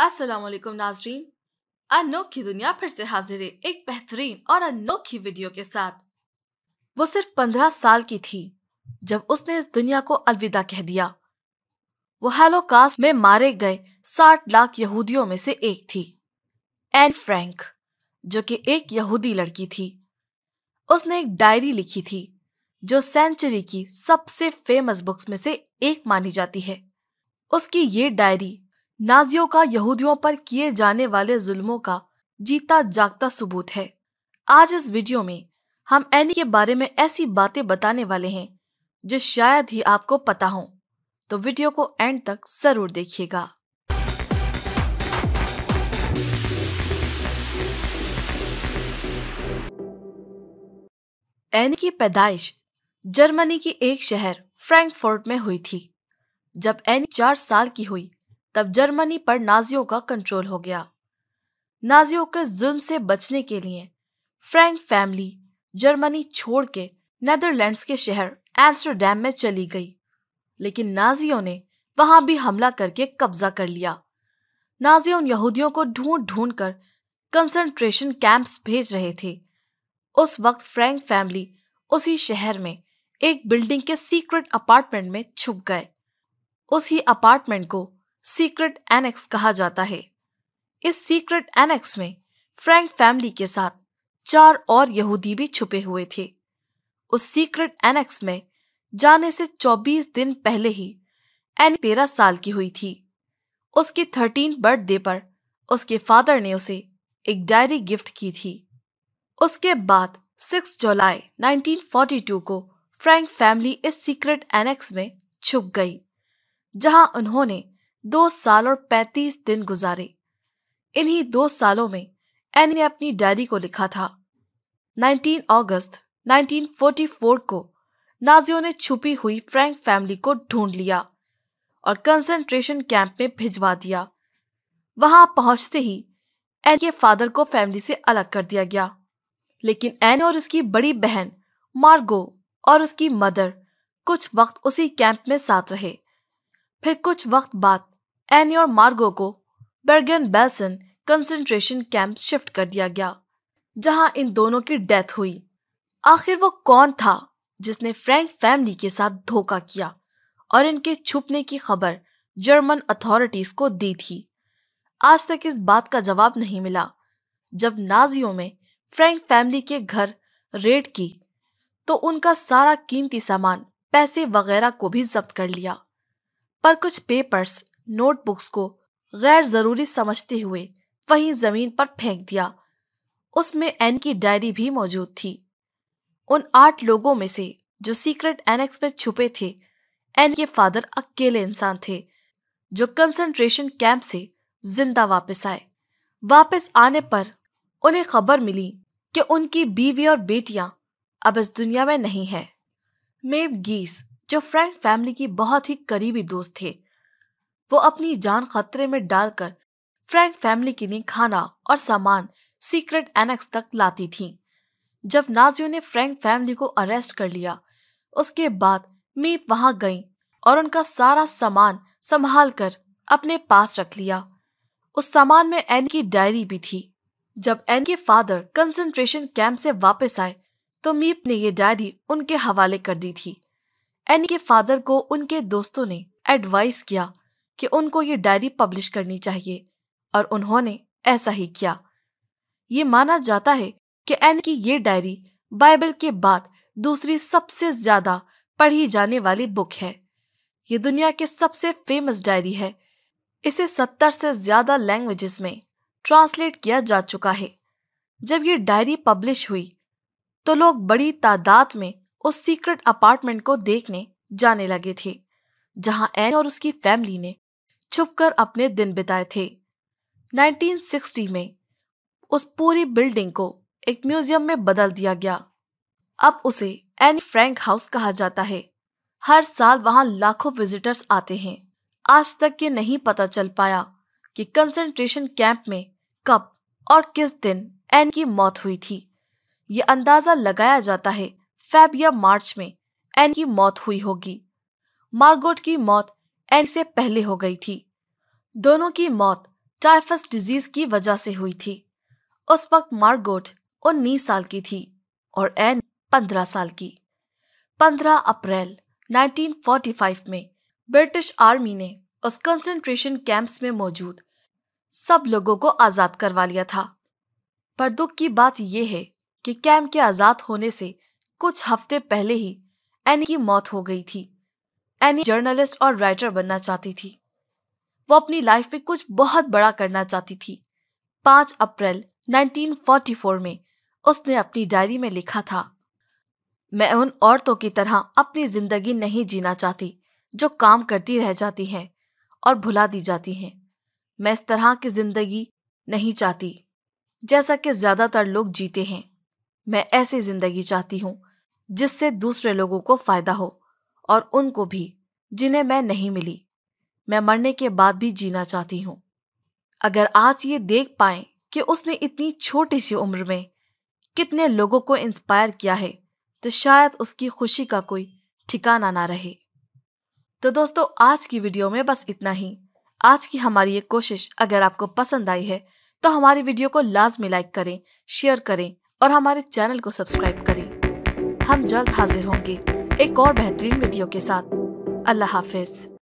वालेकुम नाजरीन अनोखी दुनिया फिर से हाजिर है एक बेहतरीन और अनोखी वीडियो के साथ वो सिर्फ पंद्रह साल की थी जब उसने इस दुनिया को अलविदा कह दिया वो हेलोकास्ट में मारे गए साठ लाख यहूदियों में से एक थी एन फ्रैंक जो कि एक यहूदी लड़की थी उसने एक डायरी लिखी थी जो सेंचुरी की सबसे फेमस बुक्स में से एक मानी जाती है उसकी ये डायरी नाजियों का यहूदियों पर किए जाने वाले जुल्मों का जीता जागता सबूत है आज इस वीडियो में हम एनी के बारे में ऐसी बातें बताने वाले हैं जो शायद ही आपको पता हो तो वीडियो को एंड तक जरूर देखिएगा एनी की पैदाइश जर्मनी की एक शहर फ्रैंकफर्ट में हुई थी जब एनी चार साल की हुई तब जर्मनी पर नाजियों का कंट्रोल हो गया नाजियों के जुल्म से बचने के लिए फ्रैंक फैमिली जर्मनी छोड़ के नैदरलैंड के शहर एम्स्टरडेम में चली गई लेकिन नाजियों ने वहां भी हमला करके कब्जा कर लिया नाजी उन यहूदियों को ढूंढ ढूंढ कर कंसंट्रेशन कैंप्स भेज रहे थे उस वक्त फ्रैंक फैमिली उसी शहर में एक बिल्डिंग के सीक्रेट अपार्टमेंट में छुप गए उसी अपार्टमेंट को सीक्रेट एनेक्स कहा जाता है इस सीक्रेट एनेक्स में फ्रैंक फैमिली के साथ चार और यहूदी भी छुपे हुए थे उस सीक्रेट एनेक्स में जाने से 24 दिन पहले ही एनी तेरह साल की हुई थी उसकी थर्टीन बर्थडे पर उसके फादर ने उसे एक डायरी गिफ्ट की थी उसके बाद 6 जुलाई 1942 को फ्रैंक फैमिली इस सीक्रेट एनेक्स में छुप गई जहां उन्होंने दो साल और पैंतीस दिन गुजारे इन्हीं दो सालों में एन ने अपनी डायरी को लिखा था 19 अगस्त 1944 को नाजियों ने छुपी हुई फ्रैंक फैमिली को ढूंढ लिया और कंसंट्रेशन कैंप में भिजवा दिया वहां पहुंचते ही एन के फादर को फैमिली से अलग कर दिया गया लेकिन एन और उसकी बड़ी बहन मार्गो और उसकी मदर कुछ वक्त उसी कैंप में साथ रहे फिर कुछ वक्त बाद एन और मार्गो को Bergen Belsen concentration camp shift कर दिया गया जहां इन दोनों की डेथ हुई आखिर वो कौन था जिसने फ्रैंक फैमिली के साथ धोखा किया और इनके छुपने की खबर जर्मन अथॉरिटीज को दी थी आज तक इस बात का जवाब नहीं मिला जब नाजियों में फ्रैंक फैमिली के घर रेड की तो उनका सारा कीमती सामान पैसे वगैरह को भी जब्त कर लिया पर कुछ पेपर्स नोटबुक्स को गैर ज़रूरी समझते हुए वहीं ज़मीन पर फेंक दिया उसमें एन की डायरी भी मौजूद थी उन आठ लोगों में से जो सीक्रेट एनेक्स में छुपे थे एन के फादर अकेले इंसान थे जो कंसंट्रेशन कैंप से जिंदा वापस आए वापस आने पर उन्हें खबर मिली कि उनकी बीवी और बेटियां अब इस दुनिया में नहीं है मेब गीस जो फ्रैंक फैमिली की बहुत ही करीबी दोस्त थे वो अपनी जान खतरे में डालकर फ्रैंक फैमिली के लिए खाना और सामान सीक्रेट एनेक्स तक लाती थी जब नाजियों ने फ्रैंक फैमिली को अरेस्ट कर लिया उसके बाद मीप वहां गई और उनका सारा सामान संभाल कर अपने पास रख लिया उस सामान में एन की डायरी भी थी जब एन के फादर कंसंट्रेशन कैंप से वापस आए तो मीप ने ये डायरी उनके हवाले कर दी थी एन के फादर को उनके दोस्तों ने एडवाइस किया कि उनको ये डायरी पब्लिश करनी चाहिए और उन्होंने ऐसा ही किया ये माना जाता है कि एन की ये डायरी बाइबल के बाद दूसरी सबसे ज्यादा पढ़ी जाने वाली बुक है ये दुनिया के सबसे फेमस डायरी है इसे सत्तर से ज्यादा लैंग्वेजेस में ट्रांसलेट किया जा चुका है जब ये डायरी पब्लिश हुई तो लोग बड़ी तादाद में उस सीक्रेट अपार्टमेंट को देखने जाने लगे थे जहां एन और उसकी फैमिली ने छुपकर अपने दिन बिताए थे 1960 में उस पूरी बिल्डिंग को एक म्यूजियम में बदल दिया गया अब उसे एन फ्रैंक हाउस कहा जाता है हर साल वहां लाखों विजिटर्स आते हैं आज तक ये नहीं पता चल पाया कि कंसंट्रेशन कैंप में कब और किस दिन एन की मौत हुई थी ये अंदाजा लगाया जाता है फेब या मार्च में एन की मौत हुई होगी मार्गोट की मौत ऐसे से पहले हो गई थी दोनों की मौत टाइफस डिजीज की वजह से हुई थी उस वक्त मार्गोट उन्नीस साल की थी और एन पंद्रह साल की पंद्रह अप्रैल 1945 में ब्रिटिश आर्मी ने उस कंसंट्रेशन कैंप्स में मौजूद सब लोगों को आज़ाद करवा लिया था पर दुख की बात यह है कि कैंप के आज़ाद होने से कुछ हफ्ते पहले ही एन की मौत हो गई थी एनी जर्नलिस्ट और राइटर बनना चाहती थी वो अपनी लाइफ में कुछ बहुत बड़ा करना चाहती थी 5 अप्रैल 1944 में उसने अपनी डायरी में लिखा था मैं उन औरतों की तरह अपनी जिंदगी नहीं जीना चाहती जो काम करती रह जाती हैं और भुला दी जाती हैं मैं इस तरह की जिंदगी नहीं चाहती जैसा कि ज्यादातर लोग जीते हैं मैं ऐसी जिंदगी चाहती हूं जिससे दूसरे लोगों को फायदा हो और उनको भी जिन्हें मैं नहीं मिली मैं मरने के बाद भी जीना चाहती हूँ अगर आज ये देख पाए कि उसने इतनी छोटी सी उम्र में कितने लोगों को इंस्पायर किया है तो शायद उसकी खुशी का कोई ठिकाना ना रहे तो दोस्तों आज की वीडियो में बस इतना ही आज की हमारी ये कोशिश अगर आपको पसंद आई है तो हमारी वीडियो को लाजमी लाइक करें शेयर करें और हमारे चैनल को सब्सक्राइब करें हम जल्द हाजिर होंगे एक और बेहतरीन वीडियो के साथ अल्लाह हाफिज़